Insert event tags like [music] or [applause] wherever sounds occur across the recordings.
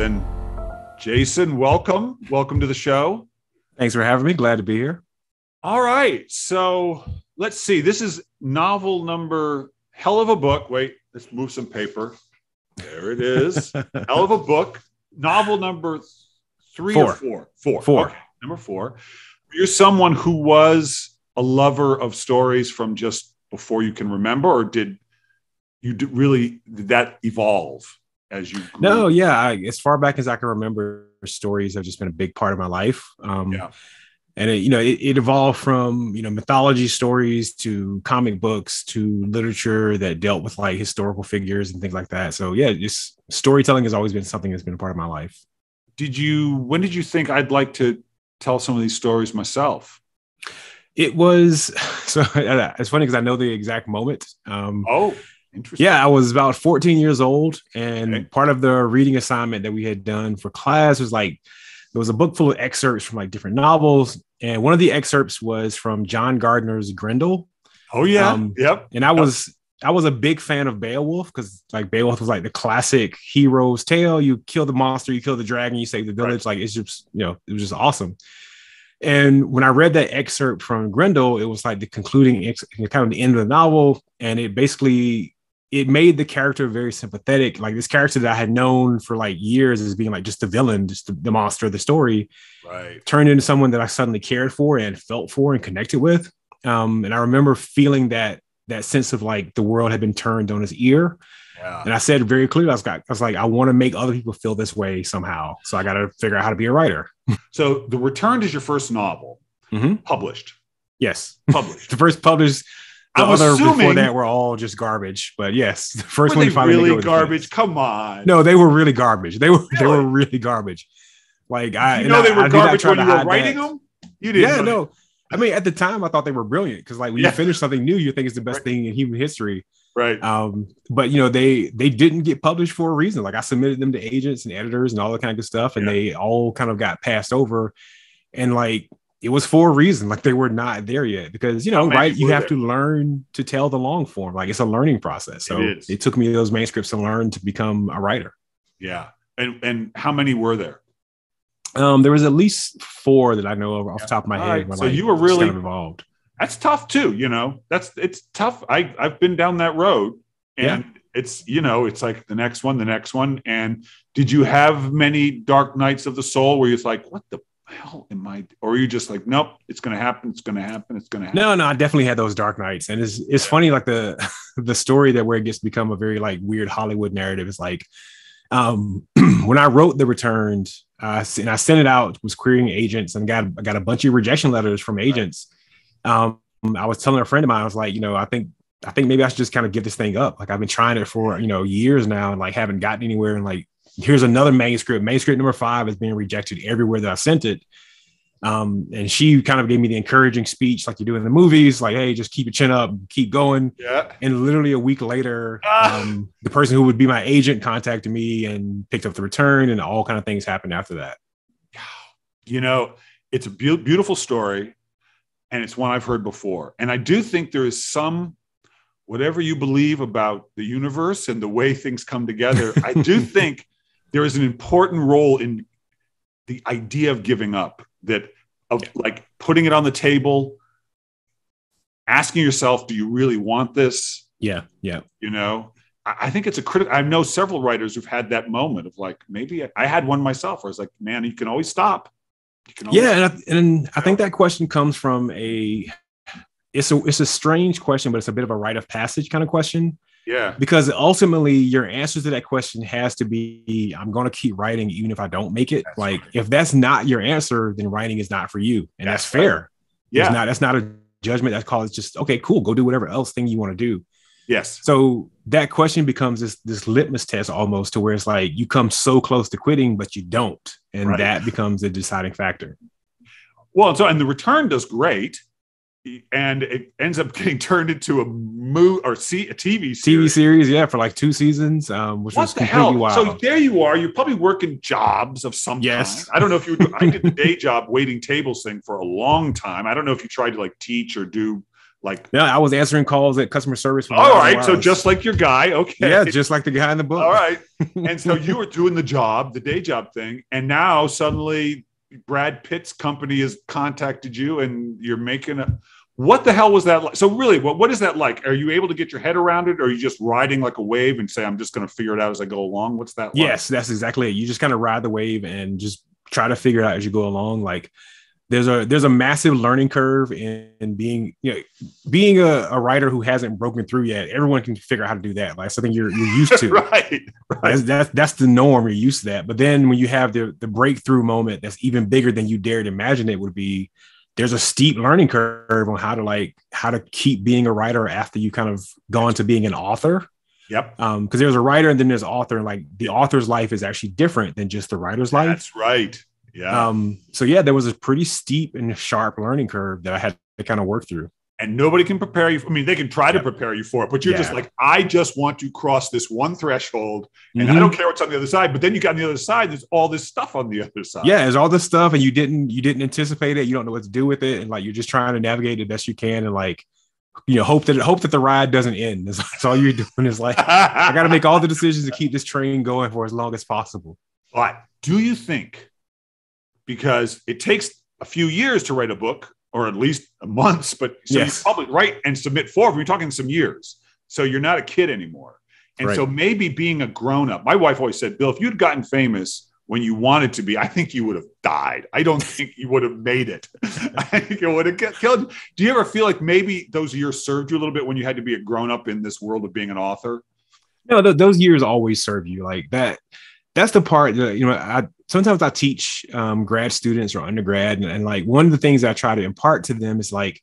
Jason. Jason, welcome. Welcome to the show. Thanks for having me. Glad to be here. All right. So let's see. This is novel number, hell of a book. Wait, let's move some paper. There it is. [laughs] hell of a book. Novel number three four. or four? Four. Four. Okay. Number four. You're someone who was a lover of stories from just before you can remember, or did you really, did that evolve? as you grew? No, yeah, I, as far back as I can remember, stories have just been a big part of my life. Um, yeah. And it, you know, it, it evolved from you know mythology stories to comic books to literature that dealt with like historical figures and things like that. So yeah, just storytelling has always been something that's been a part of my life. Did you? When did you think I'd like to tell some of these stories myself? It was [laughs] so [laughs] it's funny because I know the exact moment. Um, oh, Interesting. Yeah, I was about 14 years old, and okay. part of the reading assignment that we had done for class was like there was a book full of excerpts from like different novels, and one of the excerpts was from John Gardner's Grendel. Oh yeah, um, yep. And I was I was a big fan of Beowulf because like Beowulf was like the classic hero's tale. You kill the monster, you kill the dragon, you save the village. Right. Like it's just you know it was just awesome. And when I read that excerpt from Grendel, it was like the concluding ex- kind of the end of the novel, and it basically it made the character very sympathetic. Like this character that I had known for like years as being like just the villain, just the, the monster of the story, right. turned into someone that I suddenly cared for and felt for and connected with. Um, and I remember feeling that that sense of like the world had been turned on his ear. Yeah. And I said very clearly, I was, got, I was like, I want to make other people feel this way somehow. So I got to figure out how to be a writer. [laughs] so The Returned is your first novel mm-hmm. published. Yes. Published. [laughs] the first published the i was other assuming, before that were all just garbage. But yes, [laughs] the first one you finally really garbage. Come on, no, they were really garbage. They were really? they were really garbage. Like I you know they were I, garbage I when you were writing that. them. You did Yeah, no. I mean, at the time, I thought they were brilliant because, like, when yeah. you finish something new, you think it's the best right. thing in human history. Right. Um, but you know, they they didn't get published for a reason. Like, I submitted them to agents and editors and all that kind of good stuff, and yeah. they all kind of got passed over. And like, it was for a reason. Like they were not there yet because you know, right? You have there. to learn to tell the long form. Like it's a learning process. So it, it took me those manuscripts to learn to become a writer. Yeah, and and how many were there? Um, there was at least four that I know of off yeah. the top of my All head. Right. So I you were really kind of involved. That's tough too. You know, that's it's tough. I I've been down that road, and yeah. it's you know, it's like the next one, the next one. And did you have many dark nights of the soul where you're like, what the hell am I? Or are you just like, nope, it's going to happen. It's going to happen. It's going to happen. No, no, I definitely had those dark nights. And it's, it's funny, like the, [laughs] the story that where it gets become a very like weird Hollywood narrative is like, um, [clears throat] when I wrote the returned, uh, and I sent it out, was querying agents and got, I got a bunch of rejection letters from agents. Um, I was telling a friend of mine, I was like, you know, I think, I think maybe I should just kind of give this thing up. Like I've been trying it for, you know, years now and like haven't gotten anywhere. And like, here's another manuscript. Manuscript number five is being rejected everywhere that I sent it. Um, and she kind of gave me the encouraging speech, like you do in the movies, like, hey, just keep your chin up, keep going. Yeah. And literally a week later, ah. um, the person who would be my agent contacted me and picked up the return, and all kind of things happened after that. You know, it's a be- beautiful story, and it's one I've heard before. And I do think there is some whatever you believe about the universe and the way things come together, I do [laughs] think there is an important role in the idea of giving up that of yeah. like putting it on the table asking yourself do you really want this yeah yeah you know i, think it's a critical i know several writers who've had that moment of like maybe I, had one myself where I was like man you can always stop you can always yeah and, I, and I think that question comes from a it's a it's a strange question but it's a bit of a rite of passage kind of question yeah. Because ultimately your answer to that question has to be I'm going to keep writing even if I don't make it. That's like right. if that's not your answer then writing is not for you and that's, that's fair. Right. Yeah. It's not that's not a judgment that's called it's just okay cool go do whatever else thing you want to do. Yes. So that question becomes this this litmus test almost to where it's like you come so close to quitting but you don't and right. that becomes a deciding factor. Well, so and the return does great and it ends up [laughs] getting turned into a movie or see a TV series. TV series, yeah, for like two seasons. Um, which what was the hell? Wild. So there you are. You're probably working jobs of some. Yes, kind. I don't know if you. I did the [laughs] day job waiting tables thing for a long time. I don't know if you tried to like teach or do like Yeah, i was answering calls at customer service all right so just like your guy okay yeah just like the guy in the book all right and so [laughs] you were doing the job the day job thing and now suddenly Brad Pitt's company has contacted you and you're making a what the hell was that like? So really, what what is that like? Are you able to get your head around it, or are you just riding like a wave and say, "I'm just going to figure it out as I go along"? What's that? Like? Yes, that's exactly it. You just kind of ride the wave and just try to figure it out as you go along. Like there's a there's a massive learning curve in, in being you know being a, a, writer who hasn't broken through yet. Everyone can figure out how to do that. Like something you're you're used to. [laughs] right. right. That's, that's, that's the norm. You're used to that. But then when you have the the breakthrough moment that's even bigger than you dared imagine it would be, there's a steep learning curve on how to like how to keep being a writer after you kind of gone to being an author. Yep. Um, Because there's a writer and then there's author, and like the author's life is actually different than just the writer's life. That's right. Yeah. Um, so yeah, there was a pretty steep and sharp learning curve that I had to kind of work through. And nobody can prepare you. For, I mean, they can try to prepare you for it, but you're yeah. just like, I just want to cross this one threshold, and mm-hmm. I don't care what's on the other side. But then you got on the other side, there's all this stuff on the other side. Yeah, there's all this stuff, and you didn't you didn't anticipate it. You don't know what to do with it, and like you're just trying to navigate the best you can, and like you know, hope that hope that the ride doesn't end. That's, that's all you're doing is like, I got to make all the decisions to keep this train going for as long as possible. But [laughs] do you think because it takes a few years to write a book or at least months, but so yes. you probably write and submit four. We're talking some years. So you're not a kid anymore. And right. so maybe being a grown up, my wife always said, Bill, if you'd gotten famous when you wanted to be, I think you would have died. I don't [laughs] think you would have made it. [laughs] I think it would have killed. Do you ever feel like maybe those years served you a little bit when you had to be a grown up in this world of being an author? No, th- those years always serve you like that that's the part that you know i sometimes i teach um, grad students or undergrad and, and like one of the things i try to impart to them is like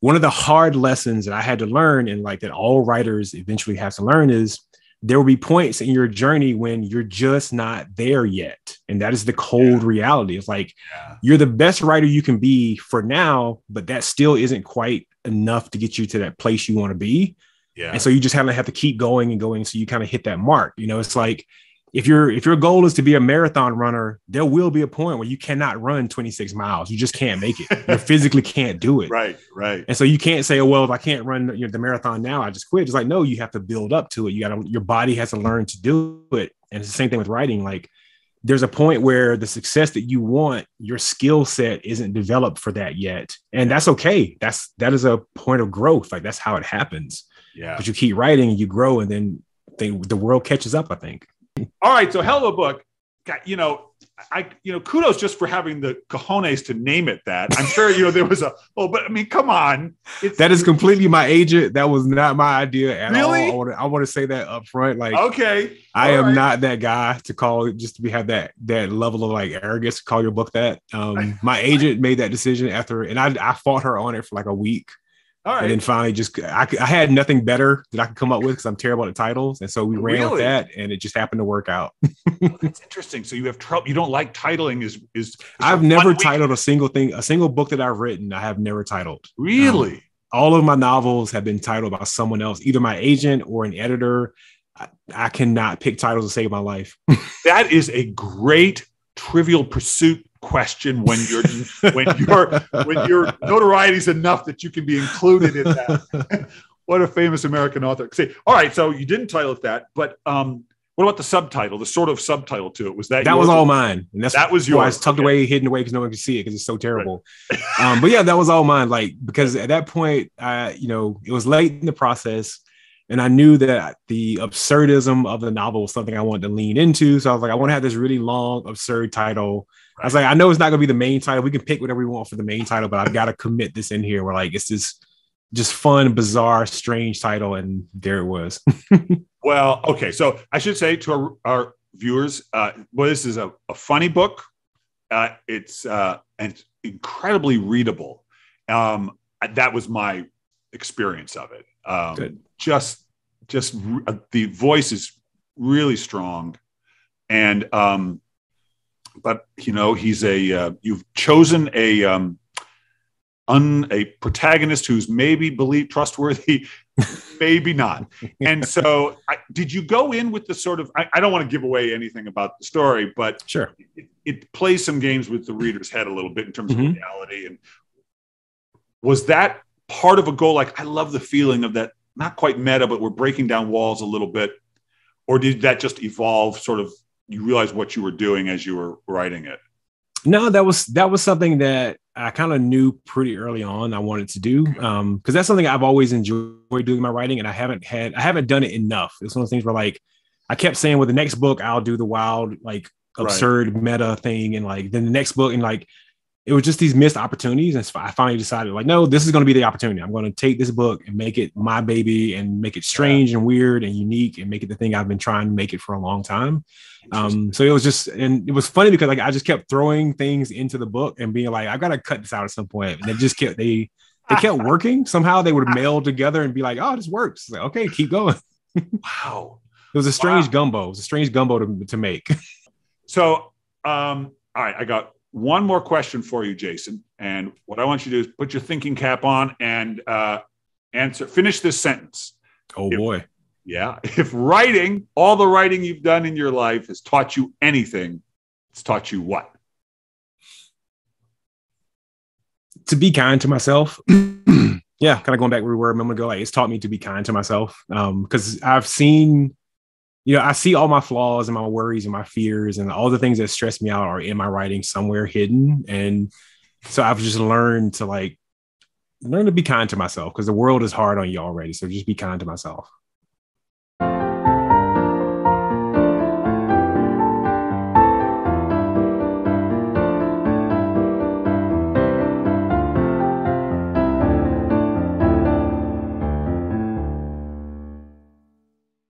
one of the hard lessons that i had to learn and like that all writers eventually have to learn is there will be points in your journey when you're just not there yet and that is the cold yeah. reality it's like yeah. you're the best writer you can be for now but that still isn't quite enough to get you to that place you want to be yeah and so you just have to have to keep going and going so you kind of hit that mark you know it's like if your if your goal is to be a marathon runner, there will be a point where you cannot run 26 miles. You just can't make it. you [laughs] physically can't do it. Right, right. And so you can't say, oh, well, if I can't run you know, the marathon now, I just quit. It's like no, you have to build up to it. You got to your body has to learn to do it. And it's the same thing with writing. Like there's a point where the success that you want, your skill set isn't developed for that yet, and that's okay. That's that is a point of growth. Like that's how it happens. Yeah. But you keep writing, and you grow, and then they, the world catches up. I think. All right, so Hello Book, you know, I you know, kudos just for having the cojones to name it that. I'm sure you know there was a oh, but I mean, come on, that is completely my agent. That was not my idea at really? all. I want to I want to say that up front. Like, okay, I all am right. not that guy to call just to be have that that level of like arrogance to call your book that. Um, [laughs] my agent made that decision after, and I I fought her on it for like a week. All right. And then finally, just I, I had nothing better that I could come up with because I'm terrible at titles, and so we oh, ran really? with that, and it just happened to work out. It's interesting. So you have trouble. You don't like titling? Is is, is I've never titled week? a single thing, a single book that I've written. I have never titled. Um, really? Um, all of my novels have been titled by someone else, either my agent or an editor. I, I cannot pick titles to save my life. [laughs] that is a great trivial pursuit question when your when your when your notoriety is enough that you can be included in that. [laughs] what a famous American author! Say, all right, so you didn't title it that, but um, what about the subtitle? The sort of subtitle to it was that that was all mine, and that's that was yours. I was tucked okay. away, hidden away because no one could see it because it's so terrible. Right. um, but [laughs] yeah, that was all mine. Like because at that point, I you know it was late in the process. And I knew that the absurdism of the novel was something I wanted to lean into. So I was like, I want to have this really long, absurd title I was like, I know it's not gonna be the main title. We can pick whatever we want for the main title, but I've got to commit this in here. We're like, it's this just fun, bizarre, strange title, and there it was. [laughs] well, okay, so I should say to our, our viewers, uh, boy, this is a, a funny book. Uh, it's uh, and incredibly readable. Um, that was my experience of it. Um, Good. Just, just uh, the voice is really strong, and um, but you know he's a uh, you've chosen a um, un, a protagonist who's maybe believe trustworthy, [laughs] maybe not. [laughs] And so, I, did you go in with the sort of I, I, don't want to give away anything about the story, but sure, it, it plays some games with the reader's head a little bit in terms mm-hmm. of reality. And was that part of a goal? Like, I love the feeling of that. Not quite meta, but we're breaking down walls a little bit. Or did that just evolve sort of you realized what you were doing as you were writing it? No, that was that was something that I kind of knew pretty early on I wanted to do because um, that's something I've always enjoyed doing my writing, and I haven't had I haven't done it enough. It's one of those things where like I kept saying, well, the next book I'll do the wild like absurd right. meta thing, and like then the next book, and like it was just these missed opportunities. And I finally decided, like, no, this is going to be the opportunity. I'm going to take this book and make it my baby and make it strange yeah. and weird and unique and make it the thing I've been trying to make it for a long time. Um, so it was just, and it was funny because like I just kept throwing things into the book and being like, I've got to cut this out at some point. And they just kept, they, they kept [laughs] working. Somehow they would ah. meld together and be like, oh, this works. Like, okay, keep going. [laughs] wow. It was a strange wow. gumbo. It was a strange gumbo to, to make. [laughs] So, um, all right, I got one more question for you, Jason. And what I want you to do is put your thinking cap on and uh, answer, finish this sentence. Oh if, boy. Yeah. [laughs] If writing, all the writing you've done in your life has taught you anything, it's taught you what? To be kind to myself. [clears throat] yeah. Kind of going back where we were a moment ago. Like, it's taught me to be kind to myself. Um, cause I've seen you know, I see all my flaws and my worries and my fears and all the things that stress me out are in my writing somewhere hidden. And so I've just learned to like learn to be kind to myself because the world is hard on you already. So just be kind to myself.